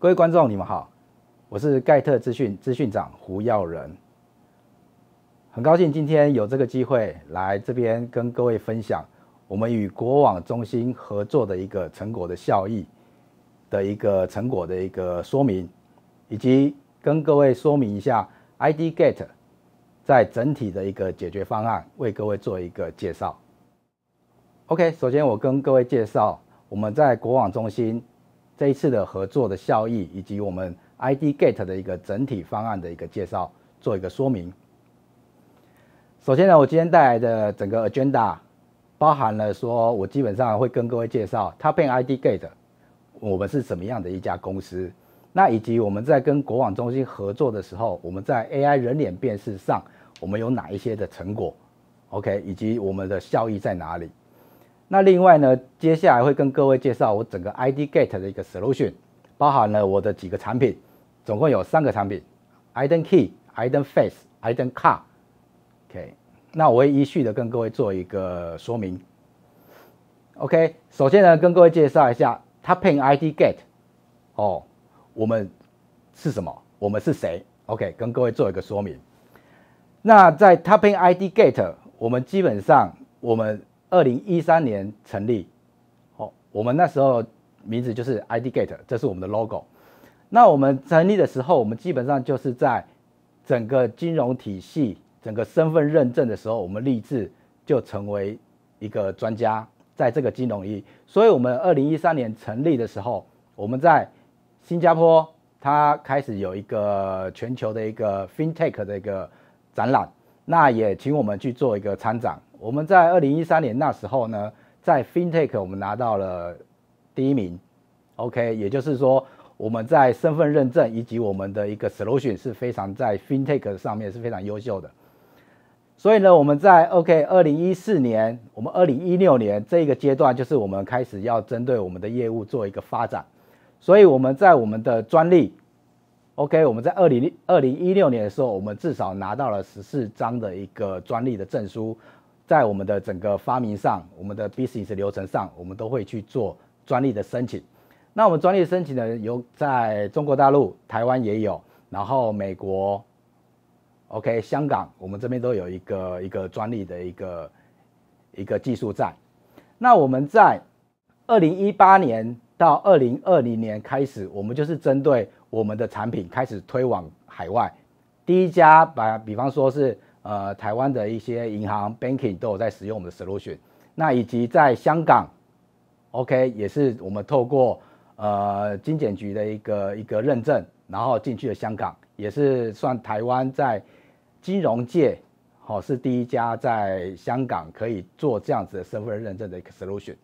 各位观众，你们好，我是盖特资讯资讯长胡耀仁，很高兴今天有这个机会来这边跟各位分享我们与国网中心合作的一个成果的效益的一个成果的一个说明，以及跟各位说明一下 ID Gate 在整体的一个解决方案，为各位做一个介绍。OK，首先我跟各位介绍我们在国网中心。这一次的合作的效益，以及我们 ID Gate 的一个整体方案的一个介绍，做一个说明。首先呢，我今天带来的整个 agenda 包含了说，我基本上会跟各位介绍，它变 ID Gate 我们是什么样的一家公司，那以及我们在跟国网中心合作的时候，我们在 AI 人脸辨识上我们有哪一些的成果，OK，以及我们的效益在哪里。那另外呢，接下来会跟各位介绍我整个 ID Gate 的一个 solution，包含了我的几个产品，总共有三个产品：ID n Key、ID n Face、ID n Card。OK，那我会依序的跟各位做一个说明。OK，首先呢，跟各位介绍一下 Tapping ID Gate。哦，我们是什么？我们是谁？OK，跟各位做一个说明。那在 Tapping ID Gate，我们基本上我们。二零一三年成立，哦，我们那时候名字就是 IDGate，这是我们的 logo。那我们成立的时候，我们基本上就是在整个金融体系、整个身份认证的时候，我们立志就成为一个专家在这个金融业。所以，我们二零一三年成立的时候，我们在新加坡，它开始有一个全球的一个 FinTech 的一个展览，那也请我们去做一个参展。我们在二零一三年那时候呢，在 FinTech 我们拿到了第一名，OK，也就是说我们在身份认证以及我们的一个 solution 是非常在 FinTech 上面是非常优秀的。所以呢，我们在 OK 二零一四年，我们二零一六年这个阶段就是我们开始要针对我们的业务做一个发展。所以我们在我们的专利，OK，我们在二零二零一六年的时候，我们至少拿到了十四张的一个专利的证书。在我们的整个发明上，我们的 business 流程上，我们都会去做专利的申请。那我们专利申请呢，有在中国大陆、台湾也有，然后美国，OK，香港，我们这边都有一个一个专利的一个一个技术在。那我们在二零一八年到二零二零年开始，我们就是针对我们的产品开始推往海外。第一家把，比方说是。呃，台湾的一些银行 banking 都有在使用我们的 solution，那以及在香港，OK，也是我们透过呃金检局的一个一个认证，然后进去了香港，也是算台湾在金融界，好是第一家在香港可以做这样子的身份认证的一个 solution。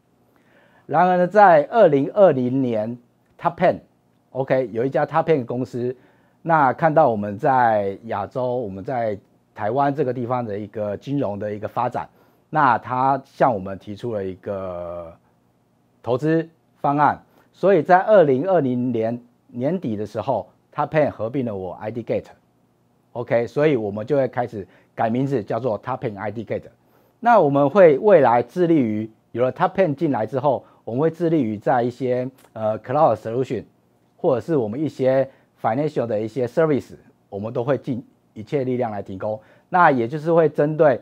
然而呢，在二零二零年，Tapen，OK，有一家 Tapen 公司，那看到我们在亚洲，我们在台湾这个地方的一个金融的一个发展，那他向我们提出了一个投资方案，所以在二零二零年年底的时候他配 p n 合并了我 IDGate，OK，所以我们就会开始改名字，叫做 t a p a i n IDGate。那我们会未来致力于有了 t a p a i n 进来之后，我们会致力于在一些呃 Cloud Solution 或者是我们一些 Financial 的一些 Service，我们都会进。一切力量来提供，那也就是会针对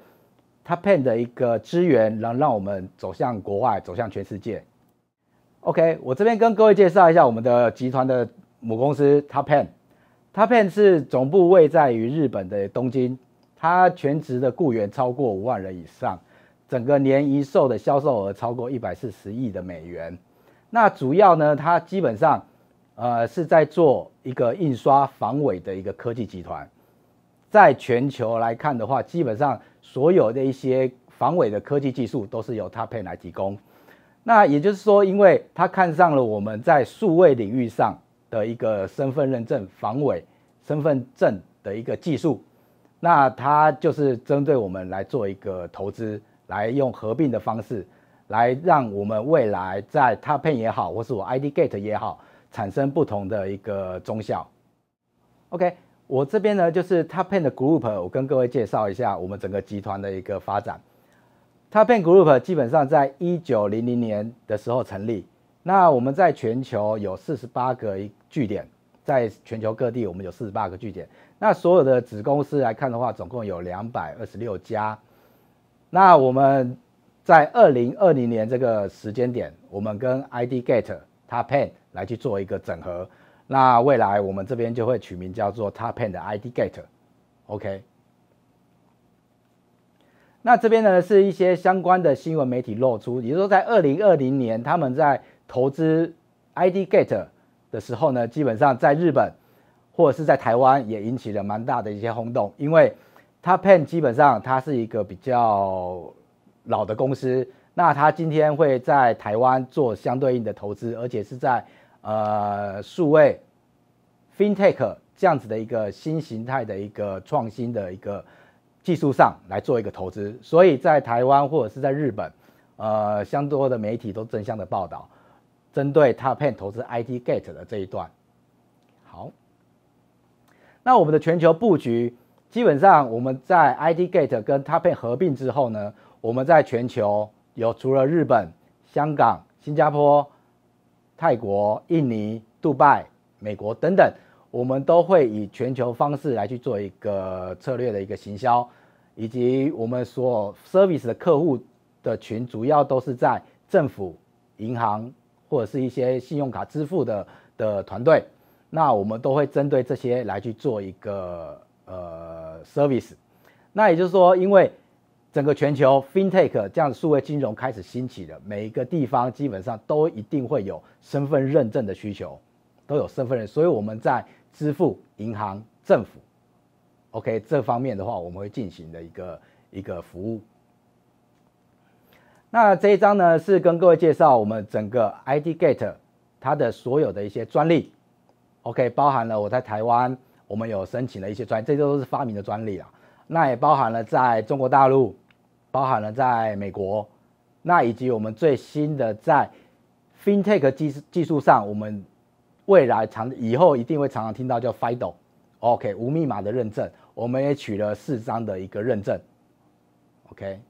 t p p a n 的一个资源，能让我们走向国外，走向全世界。OK，我这边跟各位介绍一下我们的集团的母公司 t a p p a n t a p p a n 是总部位在于日本的东京，它全职的雇员超过五万人以上，整个年一售的销售额超过一百四十亿的美元。那主要呢，它基本上呃是在做一个印刷防伪的一个科技集团。在全球来看的话，基本上所有的一些防伪的科技技术都是由 Tapin 来提供。那也就是说，因为他看上了我们在数位领域上的一个身份认证防伪身份证的一个技术，那他就是针对我们来做一个投资，来用合并的方式来让我们未来在 Tapin 也好，或是我 IDGate 也好，产生不同的一个中效。OK。我这边呢，就是 Toppan Group，我跟各位介绍一下我们整个集团的一个发展。t o p p n Group 基本上在一九零零年的时候成立，那我们在全球有四十八个一据点，在全球各地我们有四十八个据点。那所有的子公司来看的话，总共有两百二十六家。那我们在二零二零年这个时间点，我们跟 IDGATE、t o p p n 来去做一个整合。那未来我们这边就会取名叫做 Toppan 的 ID Gate，OK。那这边呢是一些相关的新闻媒体露出，也就是说在二零二零年他们在投资 ID Gate 的时候呢，基本上在日本或者是在台湾也引起了蛮大的一些轰动，因为 Toppan 基本上它是一个比较老的公司，那它今天会在台湾做相对应的投资，而且是在。呃，数位，FinTech 这样子的一个新形态的一个创新的一个技术上来做一个投资，所以在台湾或者是在日本，呃，相多的媒体都争相的报道，针对 t o p p n 投资 IT Gate 的这一段。好，那我们的全球布局，基本上我们在 i d Gate 跟 t o p e n 合并之后呢，我们在全球有除了日本、香港、新加坡。泰国、印尼、杜拜、美国等等，我们都会以全球方式来去做一个策略的一个行销，以及我们所 service 的客户的群，主要都是在政府、银行或者是一些信用卡支付的的团队。那我们都会针对这些来去做一个呃 service。那也就是说，因为整个全球 FinTech 这样数位金融开始兴起的每一个地方，基本上都一定会有身份认证的需求，都有身份认，所以我们在支付、银行、政府，OK 这方面的话，我们会进行的一个一个服务。那这一张呢，是跟各位介绍我们整个 ID Gate 它的所有的一些专利，OK 包含了我在台湾，我们有申请的一些专，这都是发明的专利啊。那也包含了在中国大陆。包含了在美国，那以及我们最新的在 fintech 技术技术上，我们未来常以后一定会常常听到叫 FIDO，OK 无密码的认证，我们也取了四张的一个认证，OK，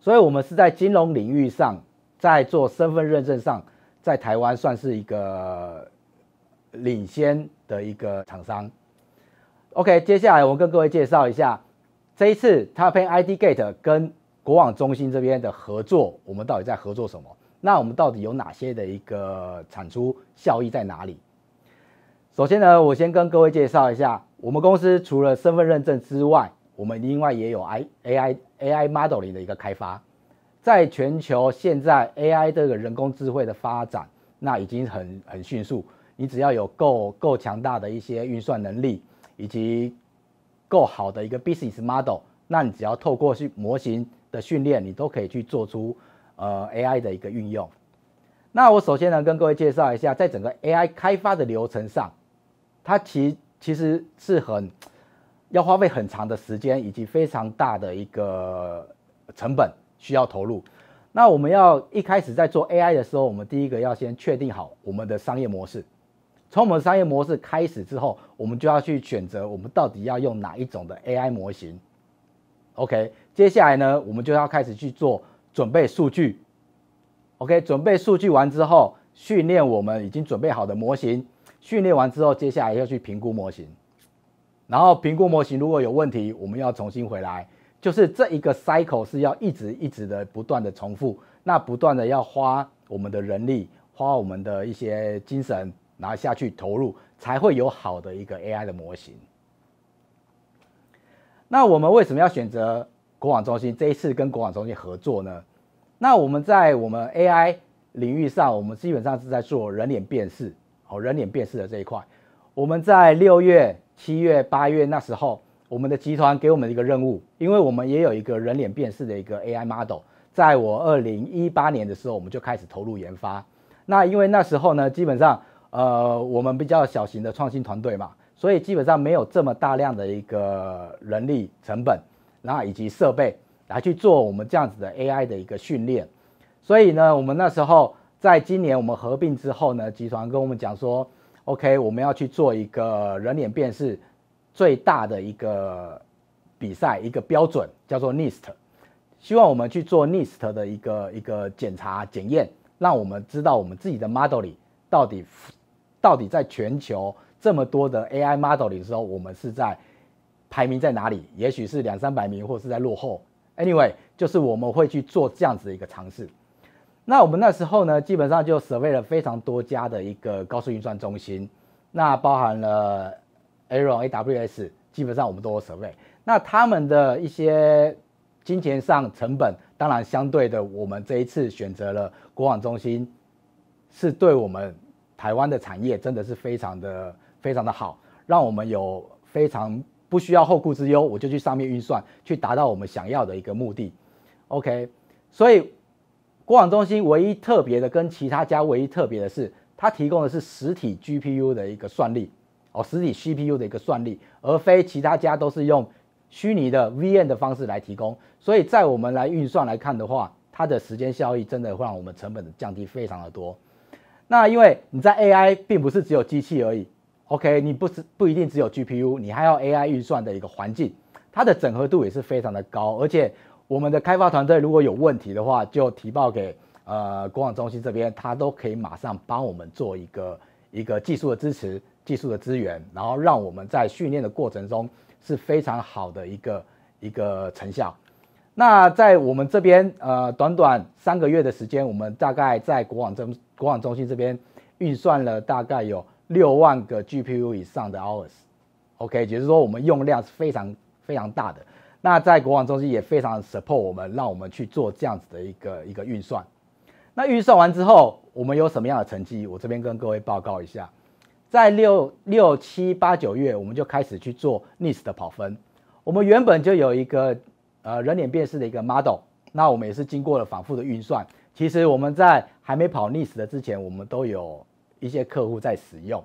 所以，我们是在金融领域上，在做身份认证上，在台湾算是一个领先的一个厂商，OK，接下来我跟各位介绍一下。这一次，他跟 IDGate 跟国网中心这边的合作，我们到底在合作什么？那我们到底有哪些的一个产出效益在哪里？首先呢，我先跟各位介绍一下，我们公司除了身份认证之外，我们另外也有 i AI AI Modeling 的一个开发。在全球现在 AI 这个人工智慧的发展，那已经很很迅速。你只要有够够强大的一些运算能力，以及够好的一个 business model，那你只要透过去模型的训练，你都可以去做出呃 AI 的一个运用。那我首先呢，跟各位介绍一下，在整个 AI 开发的流程上，它其其实是很要花费很长的时间以及非常大的一个成本需要投入。那我们要一开始在做 AI 的时候，我们第一个要先确定好我们的商业模式。从我们商业模式开始之后，我们就要去选择我们到底要用哪一种的 AI 模型。OK，接下来呢，我们就要开始去做准备数据。OK，准备数据完之后，训练我们已经准备好的模型。训练完之后，接下来要去评估模型。然后评估模型如果有问题，我们要重新回来。就是这一个 cycle 是要一直一直的不断的重复，那不断的要花我们的人力，花我们的一些精神。拿下去投入，才会有好的一个 AI 的模型。那我们为什么要选择国网中心？这一次跟国网中心合作呢？那我们在我们 AI 领域上，我们基本上是在做人脸辨识，哦，人脸辨识的这一块。我们在六月、七月、八月那时候，我们的集团给我们一个任务，因为我们也有一个人脸辨识的一个 AI model。在我二零一八年的时候，我们就开始投入研发。那因为那时候呢，基本上呃，我们比较小型的创新团队嘛，所以基本上没有这么大量的一个人力成本，然后以及设备来去做我们这样子的 AI 的一个训练。所以呢，我们那时候在今年我们合并之后呢，集团跟我们讲说，OK，我们要去做一个人脸辨识最大的一个比赛，一个标准叫做 n i s t 希望我们去做 n i s t 的一个一个检查检验，让我们知道我们自己的 model 里到底。到底在全球这么多的 AI model 里的时候，我们是在排名在哪里？也许是两三百名，或是在落后。Anyway，就是我们会去做这样子的一个尝试。那我们那时候呢，基本上就设备了非常多家的一个高速运算中心，那包含了 a r r o e AWS，基本上我们都有设备。那他们的一些金钱上成本，当然相对的，我们这一次选择了国网中心，是对我们。台湾的产业真的是非常的、非常的好，让我们有非常不需要后顾之忧，我就去上面运算，去达到我们想要的一个目的。OK，所以国网中心唯一特别的，跟其他家唯一特别的是，它提供的是实体 GPU 的一个算力哦，实体 c p u 的一个算力，而非其他家都是用虚拟的 VM 的方式来提供。所以在我们来运算来看的话，它的时间效益真的会让我们成本降低非常的多。那因为你在 AI 并不是只有机器而已，OK，你不是不一定只有 GPU，你还要 AI 运算的一个环境，它的整合度也是非常的高，而且我们的开发团队如果有问题的话，就提报给呃国网中心这边，他都可以马上帮我们做一个一个技术的支持、技术的资源，然后让我们在训练的过程中是非常好的一个一个成效。那在我们这边，呃，短短三个月的时间，我们大概在国网中国网中心这边运算了大概有六万个 GPU 以上的 hours，OK，也就是说我们用量是非常非常大的。那在国网中心也非常 support 我们，让我们去做这样子的一个一个运算。那运算完之后，我们有什么样的成绩？我这边跟各位报告一下，在六六七八九月，我们就开始去做 NIST 的跑分。我们原本就有一个。呃，人脸辨识的一个 model，那我们也是经过了反复的运算。其实我们在还没跑 n i s t 的之前，我们都有一些客户在使用。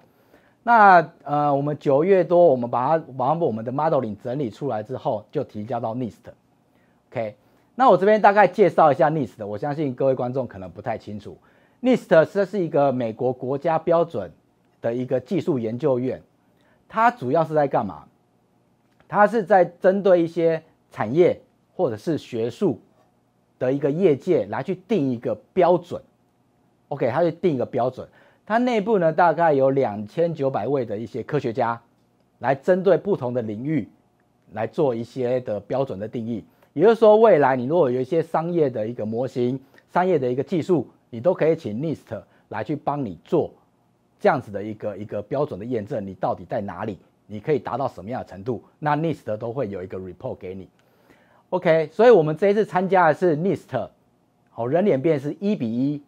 那呃，我们九月多，我们把它把我们的 modeling 整理出来之后，就提交到 n i s t OK，那我这边大概介绍一下 n i s t 的。我相信各位观众可能不太清楚 n i s t 这是一个美国国家标准的一个技术研究院。它主要是在干嘛？它是在针对一些产业。或者是学术的一个业界来去定一个标准，OK，他去定一个标准。它内部呢，大概有两千九百位的一些科学家，来针对不同的领域来做一些的标准的定义。也就是说，未来你如果有一些商业的一个模型、商业的一个技术，你都可以请 NIST 来去帮你做这样子的一个一个标准的验证，你到底在哪里，你可以达到什么样的程度，那 NIST 都会有一个 report 给你。OK，所以我们这一次参加的是 NIST，好，人脸辨识一比一，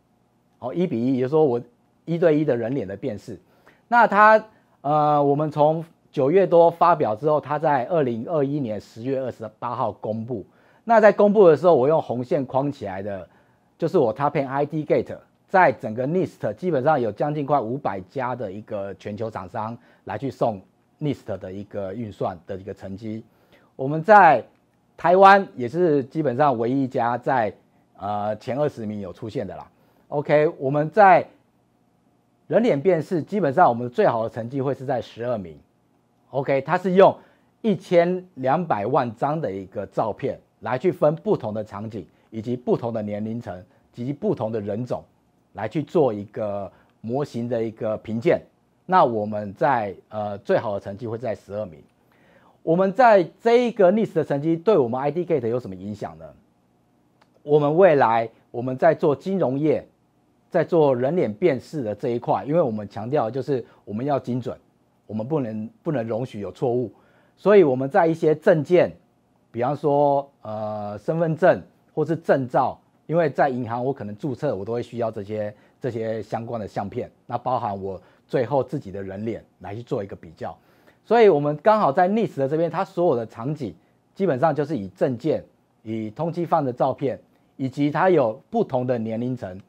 好一比一，也就是说我一对一的人脸的辨识。那它，呃，我们从九月多发表之后，它在二零二一年十月二十八号公布。那在公布的时候，我用红线框起来的，就是我他骗 ID Gate，在整个 NIST 基本上有将近快五百家的一个全球厂商来去送 NIST 的一个运算的一个成绩。我们在台湾也是基本上唯一一家在，呃，前二十名有出现的啦。OK，我们在人脸辨识，基本上我们最好的成绩会是在十二名。OK，它是用一千两百万张的一个照片来去分不同的场景，以及不同的年龄层，以及不同的人种，来去做一个模型的一个评鉴。那我们在呃最好的成绩会在十二名。我们在这一个历史的成绩，对我们 IDGate 有什么影响呢？我们未来我们在做金融业，在做人脸辨识的这一块，因为我们强调就是我们要精准，我们不能不能容许有错误，所以我们在一些证件，比方说呃身份证或是证照，因为在银行我可能注册我都会需要这些这些相关的相片，那包含我最后自己的人脸来去做一个比较。所以我们刚好在 NIS 的这边，它所有的场景基本上就是以证件、以通缉犯的照片，以及它有不同的年龄层，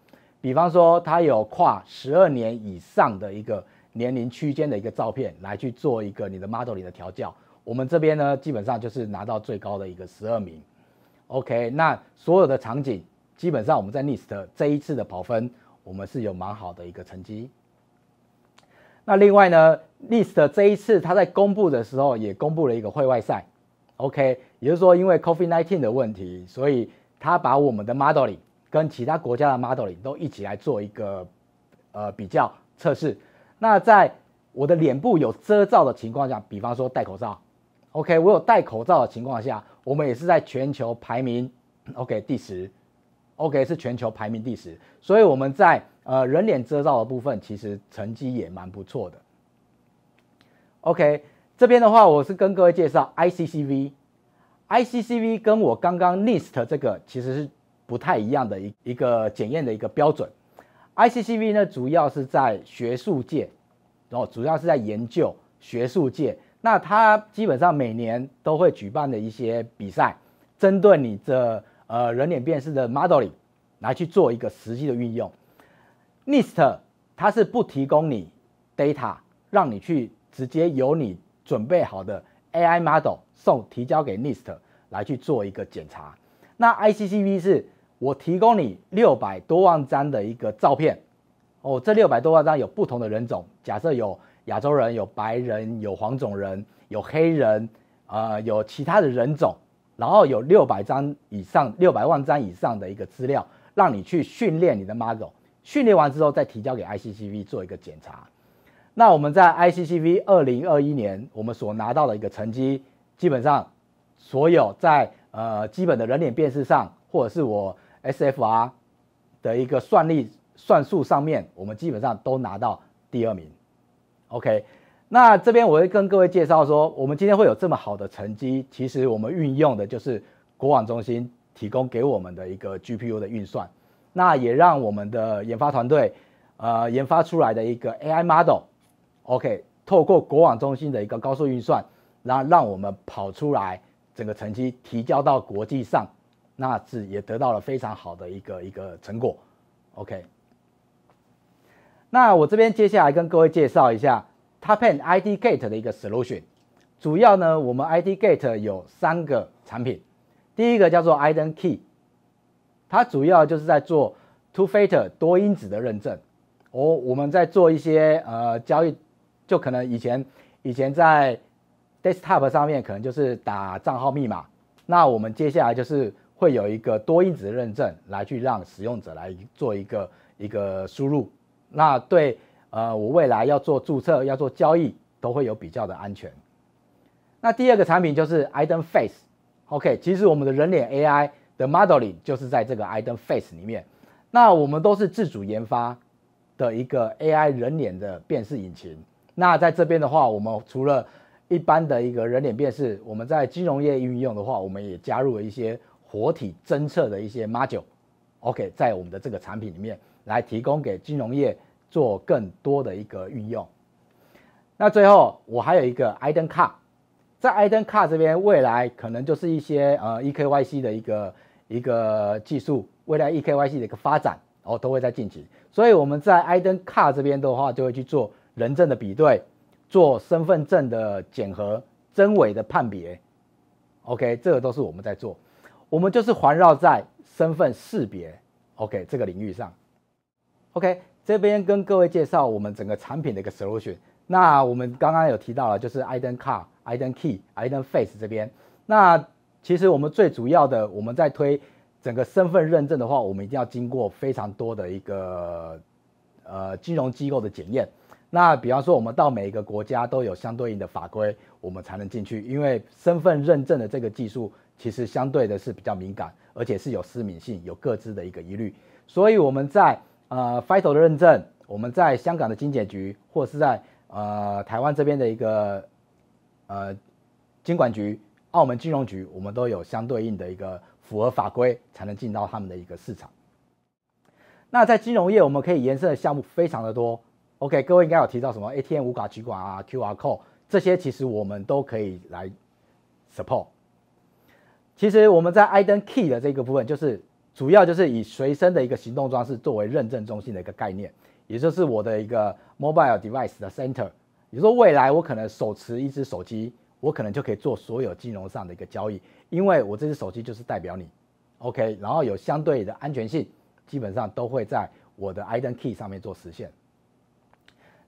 比方说它有跨十二年以上的一个年龄区间的一个照片来去做一个你的 model 里的调教。我们这边呢，基本上就是拿到最高的一个十二名。OK，那所有的场景基本上我们在 NIST 这一次的跑分，我们是有蛮好的一个成绩。那另外呢，list 这一次他在公布的时候也公布了一个会外赛，OK，也就是说因为 Covid nineteen 的问题，所以他把我们的 Modeling 跟其他国家的 Modeling 都一起来做一个呃比较测试。那在我的脸部有遮罩的情况下，比方说戴口罩，OK，我有戴口罩的情况下，我们也是在全球排名，OK 第十，OK 是全球排名第十，所以我们在。呃，人脸遮罩的部分其实成绩也蛮不错的。OK，这边的话，我是跟各位介绍 ICCV，ICCV 跟我刚刚 List 这个其实是不太一样的一一个检验的一个标准。ICCV 呢，主要是在学术界，然后主要是在研究学术界。那它基本上每年都会举办的一些比赛，针对你的呃人脸辨识的 Modeling 来去做一个实际的运用。NIST，它是不提供你 data，让你去直接由你准备好的 AI model 送提交给 NIST 来去做一个检查。那 ICCV 是我提供你六百多万张的一个照片，哦，这六百多万张有不同的人种，假设有亚洲人、有白人、有黄种人、有黑人，呃，有其他的人种，然后有六百张以上、六百万张以上的一个资料，让你去训练你的 model。训练完之后再提交给 ICCV 做一个检查。那我们在 ICCV 二零二一年我们所拿到的一个成绩，基本上所有在呃基本的人脸辨识上，或者是我 SFR 的一个算力算数上面，我们基本上都拿到第二名。OK，那这边我会跟各位介绍说，我们今天会有这么好的成绩，其实我们运用的就是国网中心提供给我们的一个 GPU 的运算。那也让我们的研发团队，呃，研发出来的一个 AI model，OK，透过国网中心的一个高速运算，然后让我们跑出来整个成绩提交到国际上，那是也得到了非常好的一个一个成果，OK。那我这边接下来跟各位介绍一下 Tapen ID Gate 的一个 solution。主要呢，我们 ID Gate 有三个产品，第一个叫做 IDen Key。它主要就是在做 two factor 多因子的认证，哦，我们在做一些呃交易，就可能以前以前在 desktop 上面可能就是打账号密码，那我们接下来就是会有一个多因子认证来去让使用者来做一个一个输入，那对呃我未来要做注册、要做交易都会有比较的安全。那第二个产品就是 i d e n Face，OK，其实我们的人脸 AI。The modeling 就是在这个 IDEN face 里面，那我们都是自主研发的一个 AI 人脸的辨识引擎。那在这边的话，我们除了一般的一个人脸辨识，我们在金融业运用的话，我们也加入了一些活体侦测的一些 m o d u l e OK，在我们的这个产品里面来提供给金融业做更多的一个运用。那最后我还有一个 IDEN c a r 在 IDEN c a r 这边，未来可能就是一些呃 EKYC 的一个。一个技术未来 EKYC 的一个发展，哦，都会在进行。所以我们在 IDEN c a r 这边的话，就会去做人证的比对，做身份证的检核、真伪的判别。OK，这个都是我们在做，我们就是环绕在身份识别 OK 这个领域上。OK，这边跟各位介绍我们整个产品的一个 solution。那我们刚刚有提到了，就是 IDEN c a r IDEN Key、IDEN Face 这边，那。其实我们最主要的，我们在推整个身份认证的话，我们一定要经过非常多的一个呃金融机构的检验。那比方说，我们到每一个国家都有相对应的法规，我们才能进去。因为身份认证的这个技术，其实相对的是比较敏感，而且是有私敏性，有各自的一个疑虑。所以我们在呃 Fintel 的认证，我们在香港的金检局，或是在呃台湾这边的一个呃监管局。澳门金融局，我们都有相对应的一个符合法规，才能进到他们的一个市场。那在金融业，我们可以延伸的项目非常的多。OK，各位应该有提到什么 ATM 无卡取款啊、QR code 这些，其实我们都可以来 support。其实我们在 IDEN Key 的这个部分，就是主要就是以随身的一个行动装置作为认证中心的一个概念，也就是我的一个 mobile device 的 center。你说未来我可能手持一只手机。我可能就可以做所有金融上的一个交易，因为我这只手机就是代表你，OK，然后有相对的安全性，基本上都会在我的 IDen Key 上面做实现。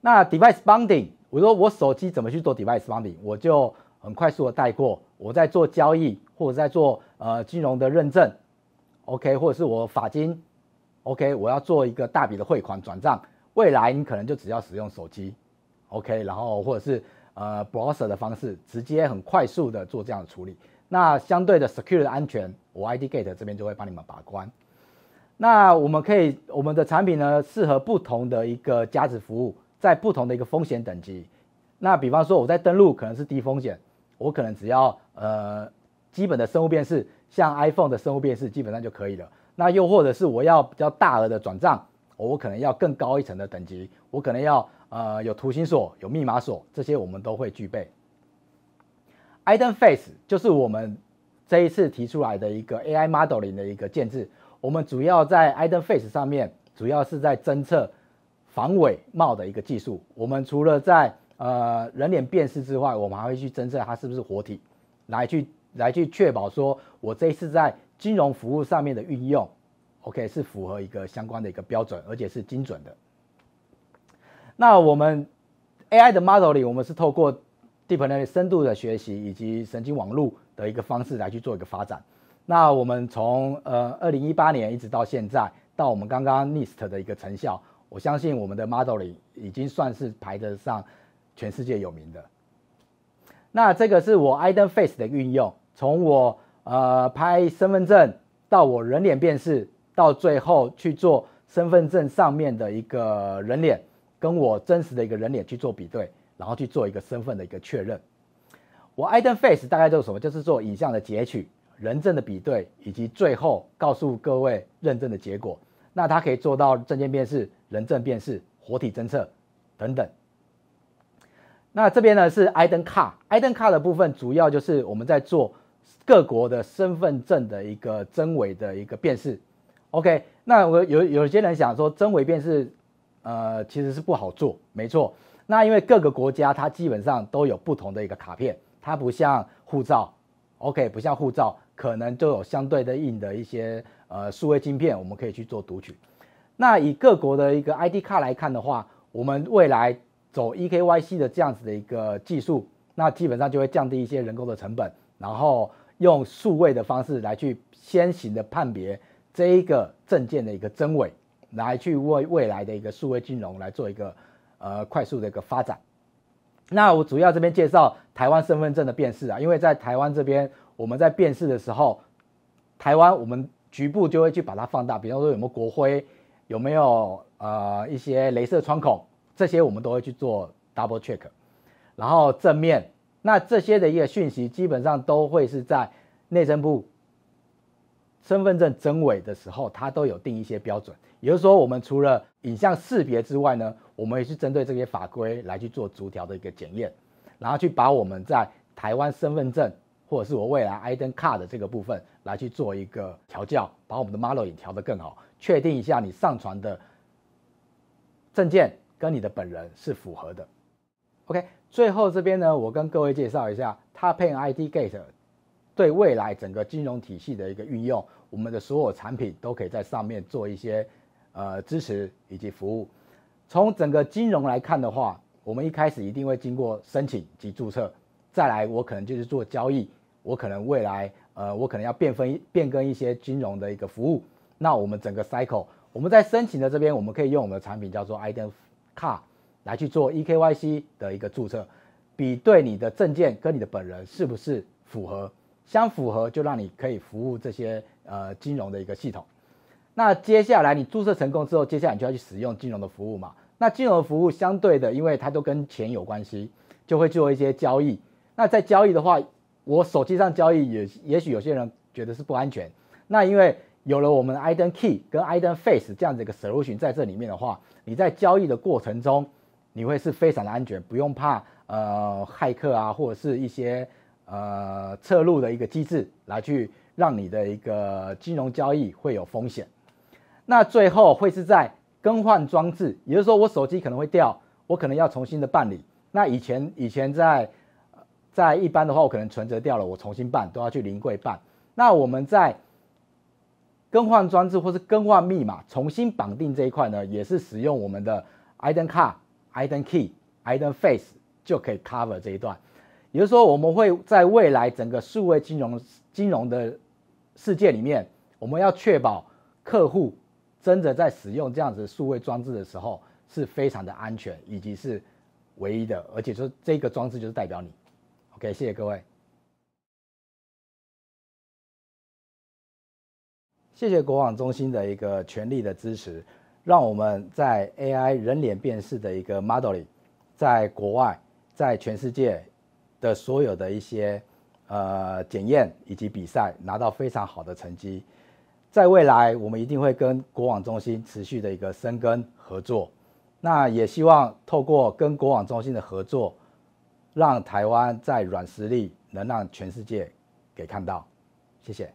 那 Device b o n d i n g 我说我手机怎么去做 Device b o n d i n g 我就很快速的带过。我在做交易或者在做呃金融的认证，OK，或者是我法金，OK，我要做一个大笔的汇款转账，未来你可能就只要使用手机，OK，然后或者是。呃，browser 的方式直接很快速的做这样的处理。那相对的 secure 的安全，我 ID gate 这边就会帮你们把关。那我们可以，我们的产品呢适合不同的一个价值服务，在不同的一个风险等级。那比方说我在登录可能是低风险，我可能只要呃基本的生物辨识，像 iPhone 的生物辨识基本上就可以了。那又或者是我要比较大额的转账，我可能要更高一层的等级，我可能要。呃，有图形锁，有密码锁，这些我们都会具备。IDN Face 就是我们这一次提出来的一个 AI modeling 的一个建制。我们主要在 IDN Face 上面，主要是在侦测防伪冒的一个技术。我们除了在呃人脸辨识之外，我们还会去侦测它是不是活体，来去来去确保说，我这一次在金融服务上面的运用，OK 是符合一个相关的一个标准，而且是精准的。那我们 AI 的 model 里，我们是透过 deep learning 深度的学习以及神经网络的一个方式来去做一个发展。那我们从呃二零一八年一直到现在，到我们刚刚 NIST 的一个成效，我相信我们的 model 里已经算是排得上全世界有名的。那这个是我 IDen Face 的运用，从我呃拍身份证到我人脸辨识，到最后去做身份证上面的一个人脸。跟我真实的一个人脸去做比对，然后去做一个身份的一个确认。我 i d e n Face 大概就是什么，就是做影像的截取、人证的比对，以及最后告诉各位认证的结果。那它可以做到证件辨识、人证辨识、活体侦测等等。那这边呢是 i d e n Card，i d e n Card 的部分主要就是我们在做各国的身份证的一个真伪的一个辨识。OK，那我有有些人想说真伪辨识。呃，其实是不好做，没错。那因为各个国家它基本上都有不同的一个卡片，它不像护照，OK，不像护照，可能就有相对的硬的一些呃数位晶片，我们可以去做读取。那以各国的一个 ID 卡来看的话，我们未来走 eKYC 的这样子的一个技术，那基本上就会降低一些人工的成本，然后用数位的方式来去先行的判别这一个证件的一个真伪。来去为未来的一个数位金融来做一个呃快速的一个发展。那我主要这边介绍台湾身份证的辨识啊，因为在台湾这边我们在辨识的时候，台湾我们局部就会去把它放大，比方说有没有国徽，有没有呃一些镭射窗口，这些我们都会去做 double check。然后正面那这些的一个讯息基本上都会是在内政部身份证真伪的时候，它都有定一些标准。也就是说，我们除了影像识别之外呢，我们也是针对这些法规来去做逐条的一个检验，然后去把我们在台湾身份证或者是我未来 ID Card 这个部分来去做一个调教，把我们的 model 也调得更好，确定一下你上传的证件跟你的本人是符合的。OK，最后这边呢，我跟各位介绍一下 t a p n ID Gate 对未来整个金融体系的一个运用，我们的所有产品都可以在上面做一些。呃，支持以及服务，从整个金融来看的话，我们一开始一定会经过申请及注册，再来我可能就是做交易，我可能未来，呃，我可能要变分变更一些金融的一个服务，那我们整个 cycle，我们在申请的这边，我们可以用我们的产品叫做 IDEN Card 来去做 EKYC 的一个注册，比对你的证件跟你的本人是不是符合，相符合就让你可以服务这些呃金融的一个系统。那接下来你注册成功之后，接下来你就要去使用金融的服务嘛？那金融服务相对的，因为它都跟钱有关系，就会做一些交易。那在交易的话，我手机上交易也也许有些人觉得是不安全。那因为有了我们的 IDEN Key 跟 IDEN Face 这样子一个 solution 在这里面的话，你在交易的过程中，你会是非常的安全，不用怕呃骇客啊或者是一些呃侧路的一个机制来去让你的一个金融交易会有风险。那最后会是在更换装置，也就是说我手机可能会掉，我可能要重新的办理。那以前以前在，在一般的话，我可能存折掉了，我重新办都要去临柜办。那我们在更换装置或是更换密码、重新绑定这一块呢，也是使用我们的 IDent Card、IDent Key、IDent Face 就可以 cover 这一段。也就是说，我们会在未来整个数位金融金融的世界里面，我们要确保客户。真的在使用这样子数位装置的时候，是非常的安全以及是唯一的，而且说这个装置就是代表你。OK，谢谢各位，谢谢国网中心的一个全力的支持，让我们在 AI 人脸辨识的一个 Model 里，在国外，在全世界的所有的一些呃检验以及比赛拿到非常好的成绩。在未来，我们一定会跟国网中心持续的一个深耕合作。那也希望透过跟国网中心的合作，让台湾在软实力能让全世界给看到。谢谢。